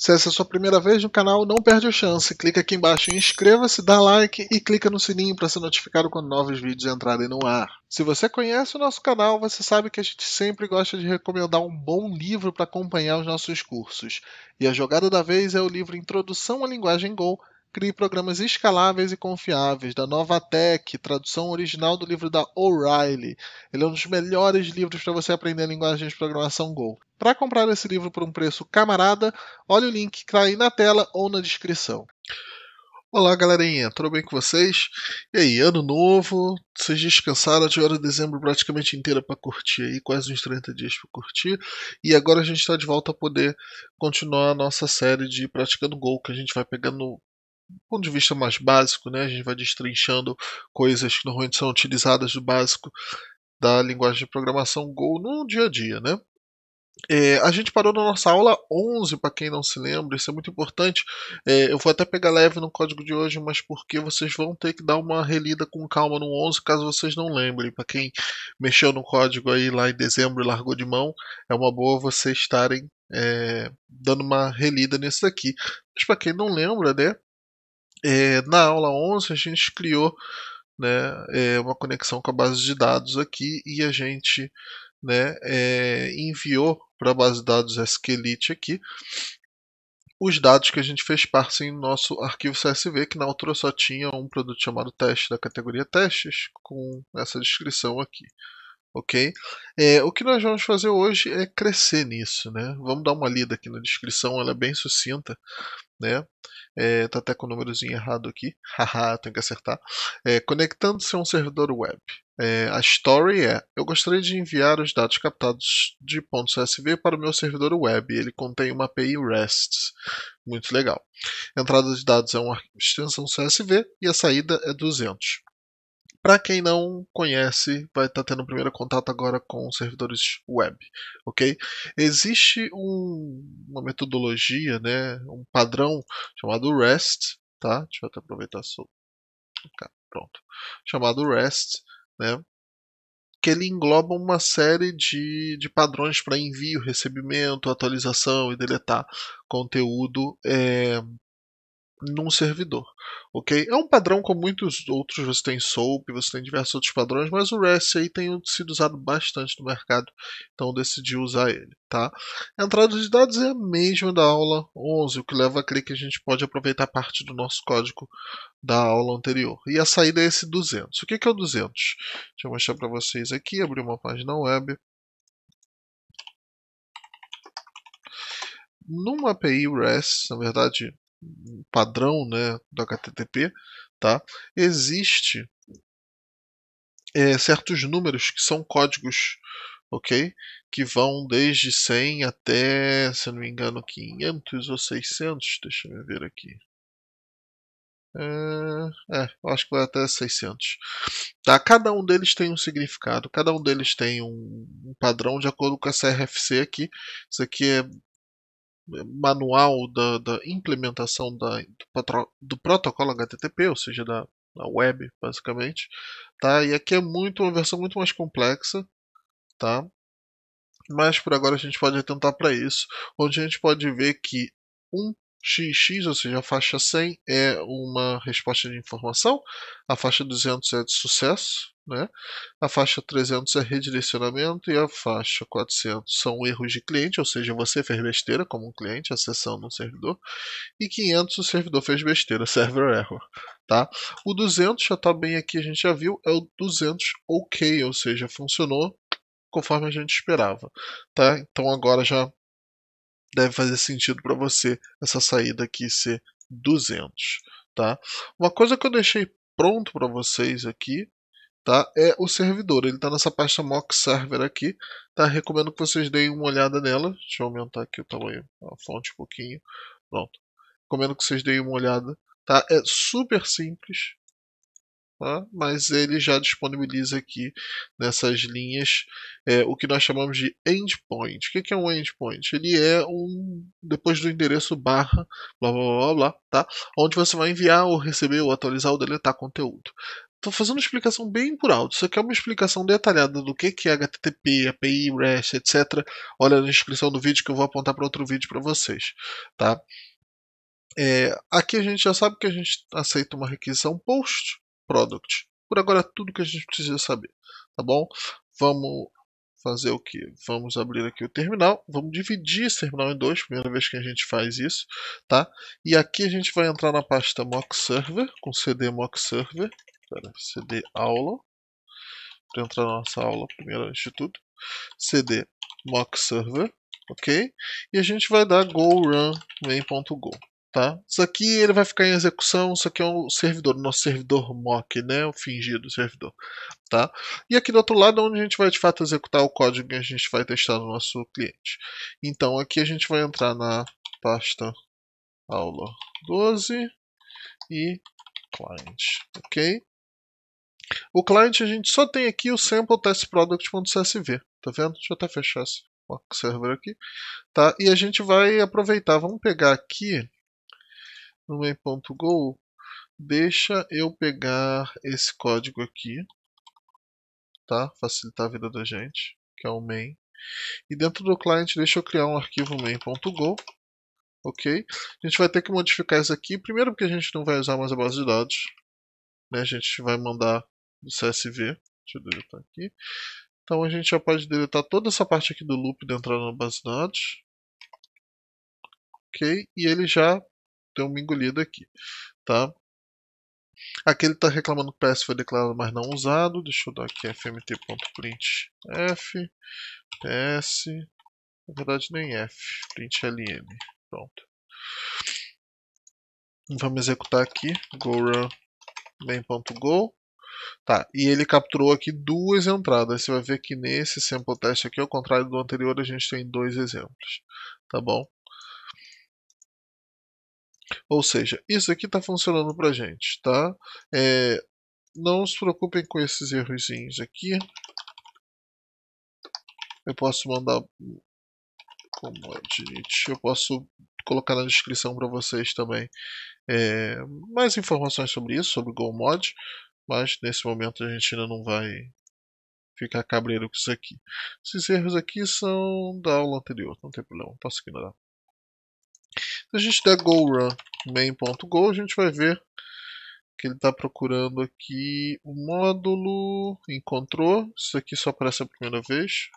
Se essa é a sua primeira vez no canal, não perde a chance. Clica aqui embaixo em inscreva-se, dá like e clica no sininho para ser notificado quando novos vídeos entrarem no ar. Se você conhece o nosso canal, você sabe que a gente sempre gosta de recomendar um bom livro para acompanhar os nossos cursos. E a jogada da vez é o livro Introdução à Linguagem Go Crie programas escaláveis e confiáveis, da Novatec, tradução original do livro da O'Reilly. Ele é um dos melhores livros para você aprender a linguagem de programação Go. Para comprar esse livro por um preço camarada, olhe o link que está aí na tela ou na descrição. Olá, galerinha, tudo bem com vocês? E aí, ano novo, vocês descansaram, tiveram de dezembro praticamente inteira para curtir aí, quase uns 30 dias para curtir. E agora a gente está de volta a poder continuar a nossa série de Praticando Gol, que a gente vai pegando ponto de vista mais básico, né? A gente vai destrinchando coisas que normalmente são utilizadas do básico da linguagem de programação Go no dia a dia, né? É, a gente parou na nossa aula 11, para quem não se lembra, isso é muito importante. É, eu vou até pegar leve no código de hoje, mas porque vocês vão ter que dar uma relida com calma no 11, caso vocês não lembrem. Para quem mexeu no código aí lá em dezembro e largou de mão, é uma boa vocês estarem é, dando uma relida nesse daqui. Mas para quem não lembra, né, é, na aula 11, a gente criou né, é, uma conexão com a base de dados aqui e a gente né, é, enviou para a base de dados SQLite aqui os dados que a gente fez parsing no nosso arquivo CSV, que na altura só tinha um produto chamado teste da categoria testes, com essa descrição aqui ok? É, o que nós vamos fazer hoje é crescer nisso, né? Vamos dar uma lida aqui na descrição, ela é bem sucinta, né? É, tá até com o númerozinho errado aqui, haha, tem que acertar. É, Conectando-se a um servidor web. É, a story é: Eu gostaria de enviar os dados captados de pontos .csv para o meu servidor web. Ele contém uma API REST. Muito legal. A entrada de dados é uma extensão CSV e a saída é 200. Para quem não conhece, vai estar tá tendo o primeiro contato agora com servidores web, ok? Existe um, uma metodologia, né, um padrão chamado REST, tá? Deixa eu até aproveitar só. Okay, pronto. Chamado REST, né? que ele engloba uma série de, de padrões para envio, recebimento, atualização e deletar conteúdo é, num servidor, ok? É um padrão como muitos outros, você tem SOAP, você tem diversos outros padrões, mas o REST aí tem sido usado bastante no mercado, então decidi usar ele, tá? A entrada de dados é a mesma da aula 11, o que leva a crer que a gente pode aproveitar parte do nosso código da aula anterior. E a saída é esse 200. O que é, é o 200? Deixa eu mostrar para vocês aqui, abrir uma página web. Numa API REST, na verdade, padrão né, do HTTP, tá? existe é, certos números que são códigos, ok? Que vão desde 100 até, se não me engano, 500 ou 600. Deixa eu ver aqui. É, é, eu acho que vai até 600. Tá? Cada um deles tem um significado, cada um deles tem um, um padrão de acordo com essa RFC aqui. Isso aqui é manual da, da implementação da, do, do, protocolo HTTP, ou seja, da, da web, basicamente. Tá? E aqui é muito, uma versão muito mais complexa. Tá? Mas por agora a gente pode atentar para isso, onde a gente pode ver que um XX, ou seja, a faixa 100 é uma resposta de informação, a faixa 200 é de sucesso, né? a faixa 300 é redirecionamento e a faixa 400 são erros de cliente, ou seja, você fez besteira como um cliente acessando um servidor, e 500 o servidor fez besteira, server error. Tá? O 200 já está bem aqui, a gente já viu, é o 200 OK, ou seja, funcionou conforme a gente esperava. Tá? Então agora já deve fazer sentido para você essa saída aqui ser 200, tá? Uma coisa que eu deixei pronto para vocês aqui, tá? É o servidor, ele está nessa pasta mock server aqui, tá? Recomendo que vocês deem uma olhada nela. Deixa eu aumentar aqui o tamanho, a fonte um pouquinho. Pronto. Recomendo que vocês deem uma olhada, tá? É super simples, mas ele já disponibiliza aqui nessas linhas é, o que nós chamamos de endpoint. O que é um endpoint? Ele é um, depois do endereço barra, blá blá blá blá, tá? onde você vai enviar ou receber ou atualizar ou deletar conteúdo. Estou fazendo uma explicação bem por alto. Isso aqui é uma explicação detalhada do que é HTTP, API, REST, etc. Olha na descrição do vídeo que eu vou apontar para outro vídeo para vocês. Tá? É, aqui a gente já sabe que a gente aceita uma requisição post, Product. Por agora é tudo que a gente precisa saber, tá bom? Vamos fazer o que? Vamos abrir aqui o terminal, vamos dividir esse terminal em dois, primeira vez que a gente faz isso, tá? E aqui a gente vai entrar na pasta mock server, com cd mock server, pera, cd aula, para entrar na nossa aula primeiro antes de tudo, cd mock server, ok? E a gente vai dar go run main.go, tá? Isso aqui ele vai ficar em execução, isso aqui é um servidor, o nosso servidor mock, né? O fingido servidor, tá? E aqui do outro lado é onde a gente vai de fato executar o código que a gente vai testar no nosso cliente. Então aqui a gente vai entrar na pasta aula 12 e client, ok? O client a gente só tem aqui o sample testproduct.csv, tá vendo? Deixa eu até fechar esse server aqui, tá? E a gente vai aproveitar, vamos pegar aqui no main.go, deixa eu pegar esse código aqui, tá? Facilitar a vida da gente, que é o main. E dentro do client, deixa eu criar um arquivo main.go, ok? A gente vai ter que modificar isso aqui, primeiro porque a gente não vai usar mais a base de dados, né? A gente vai mandar do CSV, deixa eu deletar aqui. Então a gente já pode deletar toda essa parte aqui do loop de entrar na base de dados. Ok? E ele já deu uma engolida aqui, tá? Aqui ele está reclamando que o PS foi declarado, mas não usado. Deixa eu dar aqui fmt.printf, ps, na verdade nem f, println, pronto. Vamos executar aqui, go run main.go. Tá, e ele capturou aqui duas entradas. Você vai ver que nesse sample test aqui, ao contrário do anterior, a gente tem dois exemplos. Tá bom? Ou seja, isso aqui está funcionando para a gente, tá? É, não se preocupem com esses errozinhos aqui. Eu posso mandar eu posso colocar na descrição para vocês também é, mais informações sobre isso, sobre GoMod, mas nesse momento a gente ainda não vai ficar cabreiro com isso aqui. Esses erros aqui são da aula anterior, não tem problema, posso ignorar. Se a gente der go run main.go, a gente vai ver que ele está procurando aqui o módulo, encontrou, isso aqui só aparece a primeira vez.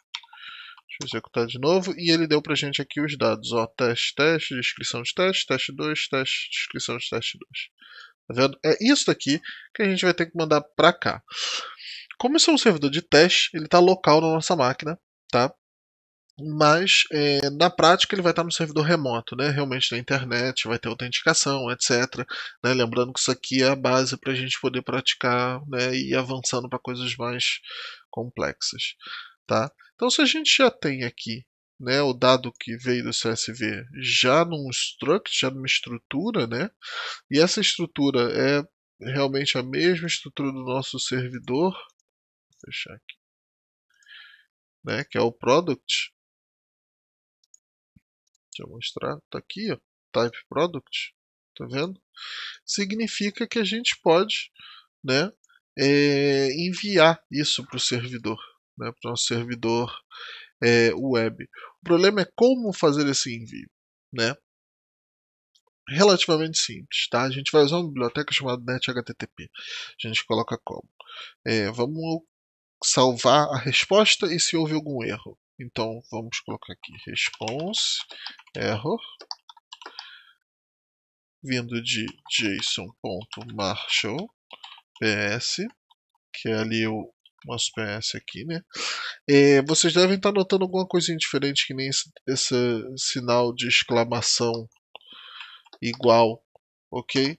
Deixa eu executar de novo. E ele deu para gente aqui os dados. Ó, teste, teste, descrição de teste, teste 2, teste, descrição de teste 2. Tá vendo? É isso aqui que a gente vai ter que mandar para cá. Como isso é um servidor de teste, ele está local na nossa máquina. Tá? mas é, na prática ele vai estar no servidor remoto, né? realmente na internet, vai ter autenticação, etc. Né? Lembrando que isso aqui é a base para a gente poder praticar né? e ir avançando para coisas mais complexas. Tá? Então, se a gente já tem aqui né, o dado que veio do CSV já num struct, já numa estrutura, né? e essa estrutura é realmente a mesma estrutura do nosso servidor, vou fechar aqui, né, que é o product, Deixa eu mostrar. Está aqui, ó, Type Product. Tá vendo? Significa que a gente pode né, é, enviar isso para o servidor, né, para o nosso servidor é, web. O problema é como fazer esse envio. Né? Relativamente simples. Tá? A gente vai usar uma biblioteca chamada NetHTTP. A gente coloca como. É, vamos salvar a resposta e se houve algum erro. Então vamos colocar aqui response error vindo de json.marshall ps, que é ali o nosso ps aqui, né? É, vocês devem estar notando alguma coisinha diferente que nem esse, esse sinal de exclamação igual, ok?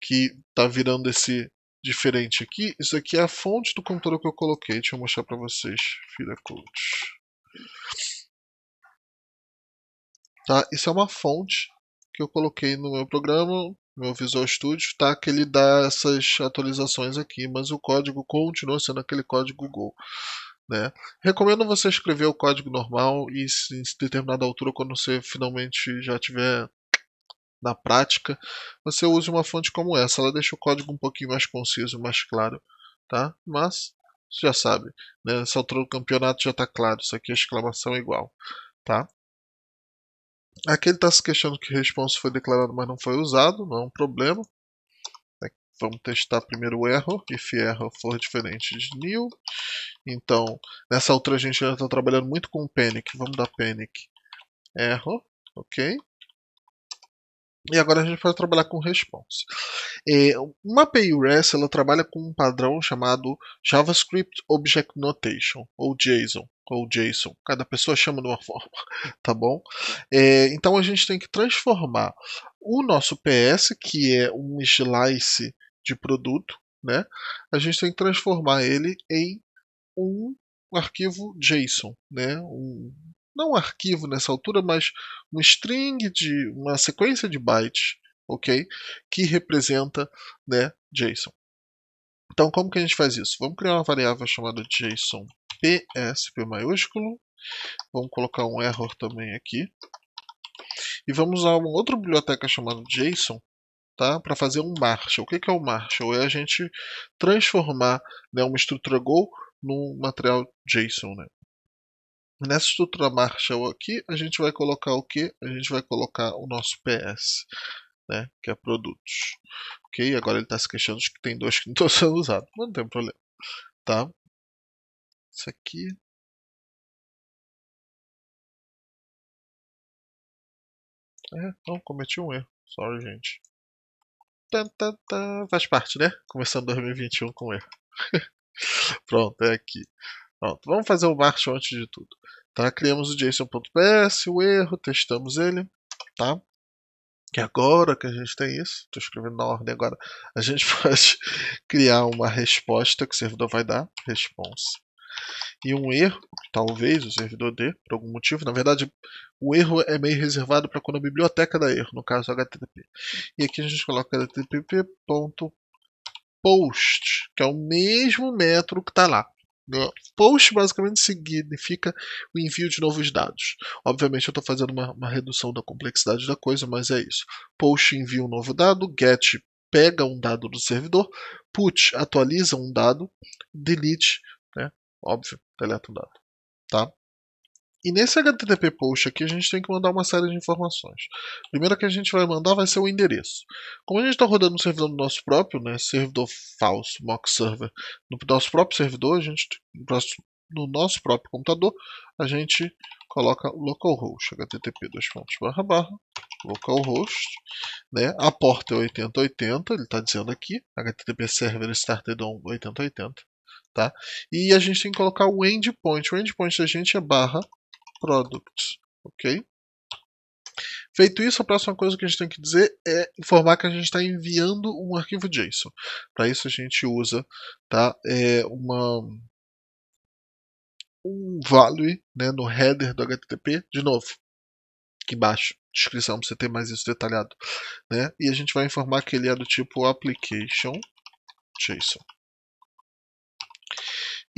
Que está virando esse diferente aqui. Isso aqui é a fonte do computador que eu coloquei. Deixa eu mostrar para vocês. Fira Code. Tá? Isso é uma fonte que eu coloquei no meu programa, meu Visual Studio, tá? que ele dá essas atualizações aqui, mas o código continua sendo aquele código Go. Né? Recomendo você escrever o código normal e em determinada altura, quando você finalmente já tiver na prática, você use uma fonte como essa. Ela deixa o código um pouquinho mais conciso, mais claro, tá? Mas você já sabe, né? Nessa altura do campeonato já está claro. Isso aqui é exclamação igual, tá? Aqui ele está se questionando que response foi declarado, mas não foi usado, não é um problema. É, vamos testar primeiro o erro, if erro for diferente de new. Então, nessa altura a gente já está trabalhando muito com panic. Vamos dar panic erro, ok? E agora a gente vai trabalhar com response. É, uma API REST ela trabalha com um padrão chamado JavaScript Object Notation, ou JSON, ou JSON. Cada pessoa chama de uma forma, tá bom? É, então a gente tem que transformar o nosso PS, que é um slice de produto, né? A gente tem que transformar ele em um arquivo JSON, né? Um, não um arquivo nessa altura, mas um string de uma sequência de bytes, ok? Que representa né, JSON. Então, como que a gente faz isso? Vamos criar uma variável chamada JSON PSP maiúsculo. Vamos colocar um error também aqui. E vamos usar uma outra biblioteca chamada JSON tá? para fazer um Marshall. O que é o Marshall? É a gente transformar né, uma estrutura Go num material JSON. Né? Nessa estrutura Marshall aqui, a gente vai colocar o que? A gente vai colocar o nosso PS, né? que é produtos. Ok? Agora ele está se queixando de que tem dois que não estão sendo usados. Não tem problema. Tá? Isso aqui. É, não, cometi um erro. Sorry, gente. Faz parte, né? Começando 2021 com erro. Pronto, é aqui. Pronto, vamos fazer o Marshall antes de tudo. Tá? Criamos o JSON.ps, o erro, testamos ele. Tá? que agora que a gente tem isso, estou escrevendo na ordem agora, a gente pode criar uma resposta que o servidor vai dar, response, e um erro, talvez o servidor dê, por algum motivo. Na verdade, o erro é meio reservado para quando a biblioteca dá erro, no caso HTTP. E aqui a gente coloca http.post, que é o mesmo método que está lá. Né? Post basicamente significa o envio de novos dados. Obviamente eu estou fazendo uma, uma, redução da complexidade da coisa, mas é isso. Post envia um novo dado, get pega um dado do servidor, put atualiza um dado, delete, né? Óbvio, deleta um dado, tá? E nesse HTTP post aqui a gente tem que mandar uma série de informações. Primeiro que a gente vai mandar vai ser o endereço. Como a gente está rodando um servidor do nosso próprio, né, servidor falso, mock server, no nosso próprio servidor, a gente, no nosso próprio computador, a gente coloca localhost, http dois pontos, barra, localhost, né? a porta é 8080, ele está dizendo aqui, http server started on 8080, tá? e a gente tem que colocar o endpoint, o endpoint da gente é barra product, ok? Feito isso, a próxima coisa que a gente tem que dizer é informar que a gente está enviando um arquivo JSON. Para isso a gente usa tá, é uma, um value né, no header do HTTP, de novo, aqui embaixo, descrição para você ter mais isso detalhado. Né? E a gente vai informar que ele é do tipo application JSON.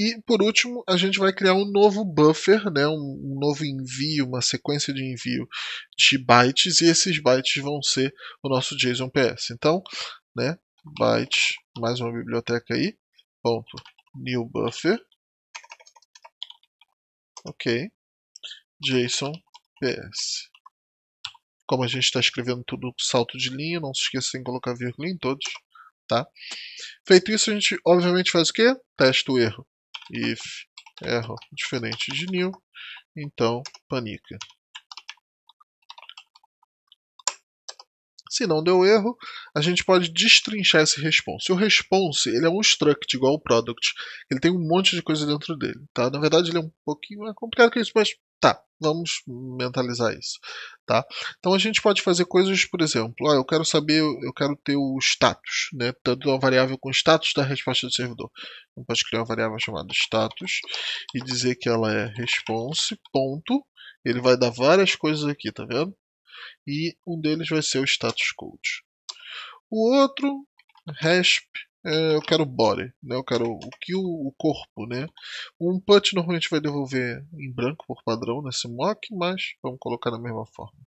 E por último, a gente vai criar um novo buffer, né, um, novo envio, uma sequência de envio de bytes, e esses bytes vão ser o nosso JSON-PS. Então, né, byte, mais uma biblioteca aí, ponto, new buffer, ok, JSON-PS. Como a gente está escrevendo tudo salto de linha, não se esqueçam de colocar vírgula em todos. Tá? Feito isso, a gente obviamente faz o quê? Testa o erro if erro diferente de new, então panica. Se não deu erro, a gente pode destrinchar esse response. O response ele é um struct igual ao product. Ele tem um monte de coisa dentro dele. Tá? Na verdade, ele é um pouquinho mais complicado que isso, mas Tá, vamos mentalizar isso, tá? Então a gente pode fazer coisas, por exemplo, ah eu quero saber, eu quero ter o status, né? Tanto uma variável com status da resposta do servidor. Então pode criar uma variável chamada status e dizer que ela é response ponto. Ele vai dar várias coisas aqui, tá vendo? E um deles vai ser o status code. O outro, resp é, eu quero body, né? Eu quero o que o, o, corpo, né? Um put normalmente vai devolver em branco por padrão nesse mock, mas vamos colocar da mesma forma.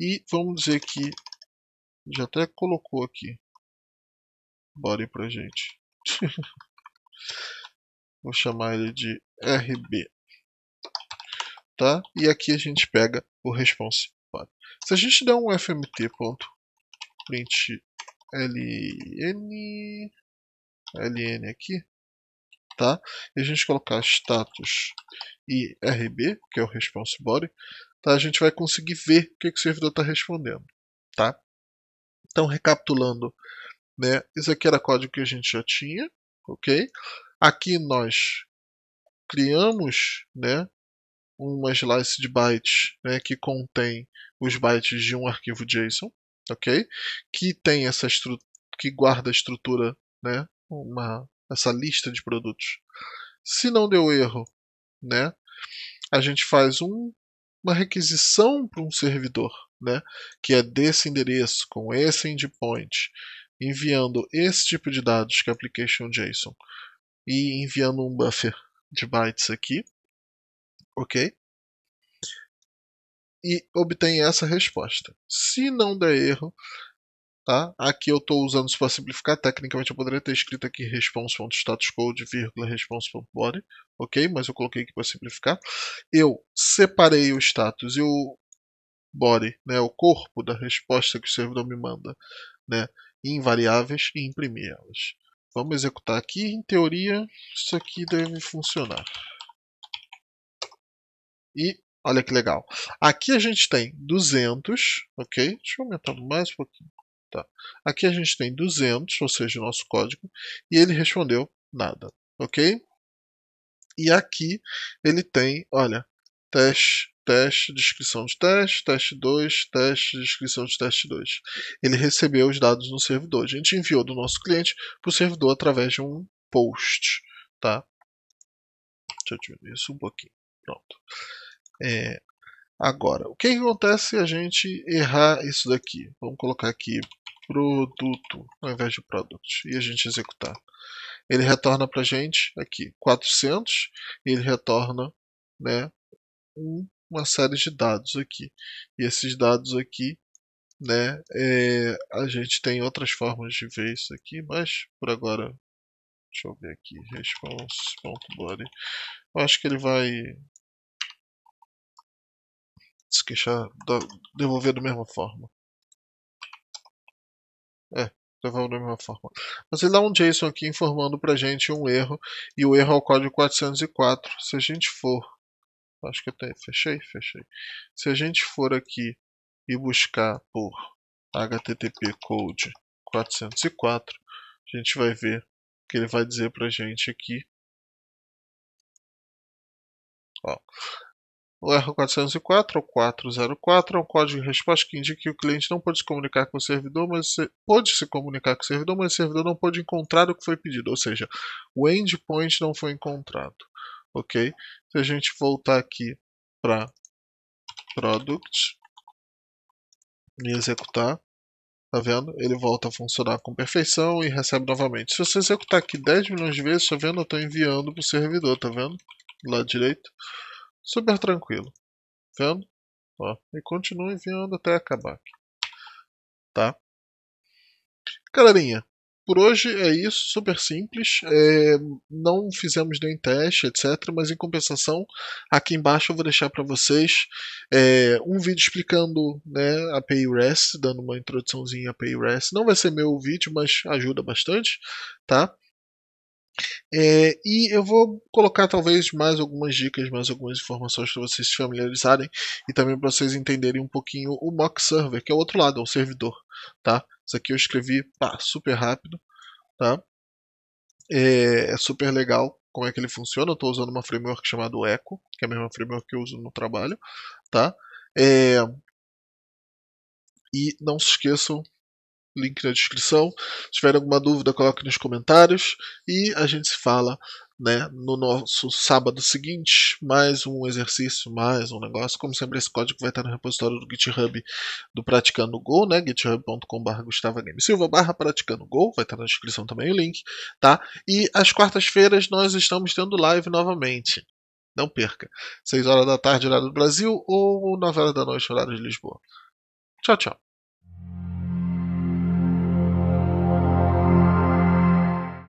E vamos dizer que já até colocou aqui body pra gente. Vou chamar ele de RB. Tá? E aqui a gente pega o response body. Se a gente der um fmt.println ln aqui, tá? E a gente colocar status e rb, que é o response body, tá? A gente vai conseguir ver o que, que o servidor está respondendo, tá? Então, recapitulando, né? Isso aqui era código que a gente já tinha, ok? Aqui nós criamos, né? Uma slice de bytes né, que contém os bytes de um arquivo JSON, ok? Que tem essa estrutura, que guarda a estrutura né, uma, essa lista de produtos. Se não deu erro, né, a gente faz um, uma requisição para um servidor, né, que é desse endereço, com esse endpoint, enviando esse tipo de dados, que é application JSON, e enviando um buffer de bytes aqui, ok? E obtém essa resposta. Se não der erro, Tá? Aqui eu estou usando isso para simplificar. Tecnicamente eu poderia ter escrito aqui response.statuscode, vírgula, response.body, ok? Mas eu coloquei aqui para simplificar. Eu separei o status e o body, né, o corpo da resposta que o servidor me manda, né, em variáveis e imprimir elas. Vamos executar aqui. Em teoria, isso aqui deve funcionar. E olha que legal. Aqui a gente tem 200, ok? Deixa eu aumentar mais um pouquinho. Tá. Aqui a gente tem 200, ou seja, o nosso código, e ele respondeu nada, ok? E aqui ele tem, olha, teste, teste, descrição de teste, teste 2, teste, descrição de teste 2. Ele recebeu os dados no servidor. A gente enviou do nosso cliente para o servidor através de um post, tá? Deixa eu diminuir isso um pouquinho. Pronto. É, Agora, o que, é que acontece se a gente errar isso daqui? Vamos colocar aqui produto ao invés de product e a gente executar. Ele retorna para a gente aqui 400 e ele retorna né, uma série de dados aqui. E esses dados aqui, né, é, a gente tem outras formas de ver isso aqui, mas por agora, deixa eu ver aqui, response.body. Eu acho que ele vai se queixar, devolver da mesma forma. É, devolver da mesma forma. Mas ele dá um JSON aqui informando pra gente um erro, e o erro é o código 404. Se a gente for, acho que até fechei, fechei. Se a gente for aqui e buscar por HTTP code 404, a gente vai ver que ele vai dizer pra gente aqui. Ó, o R404 ou 404 é um código de resposta que indica que o cliente não pode se comunicar com o servidor, mas se, pode se comunicar com o servidor, mas o servidor não pode encontrar o que foi pedido, ou seja, o endpoint não foi encontrado. Ok? Se a gente voltar aqui para product e executar, tá vendo? Ele volta a funcionar com perfeição e recebe novamente. Se você executar aqui 10 milhões de vezes, tá vendo? Eu estou enviando para o servidor, tá vendo? Do lado direito. Super tranquilo. Vendo? Ó, e continua enviando até acabar. Tá? Galerinha, por hoje é isso, super simples. É, não fizemos nem teste, etc. Mas em compensação, aqui embaixo eu vou deixar para vocês é, um vídeo explicando né, a API REST, dando uma introduçãozinha a API REST. Não vai ser meu vídeo, mas ajuda bastante, tá? É, e eu vou colocar talvez mais algumas dicas, mais algumas informações para vocês se familiarizarem e também para vocês entenderem um pouquinho o mock server, que é o outro lado, é o servidor, tá? Isso aqui eu escrevi pá, super rápido, tá? É, é super legal como é que ele funciona. Eu estou usando uma framework chamada Echo, que é a mesma framework que eu uso no trabalho, tá? É, e não se esqueçam link na descrição. Se tiver alguma dúvida, coloque nos comentários e a gente se fala né, no nosso sábado seguinte. Mais um exercício, mais um negócio. Como sempre, esse código vai estar no repositório do GitHub do Praticando Go, né? github.com.br Gustavo Game Silva barra Praticando Go. Vai estar na descrição também o link, tá? E às quartas-feiras nós estamos tendo live novamente. Não perca. 6 horas da tarde, horário do Brasil, ou 9 horas da noite, horário de Lisboa. Tchau, tchau.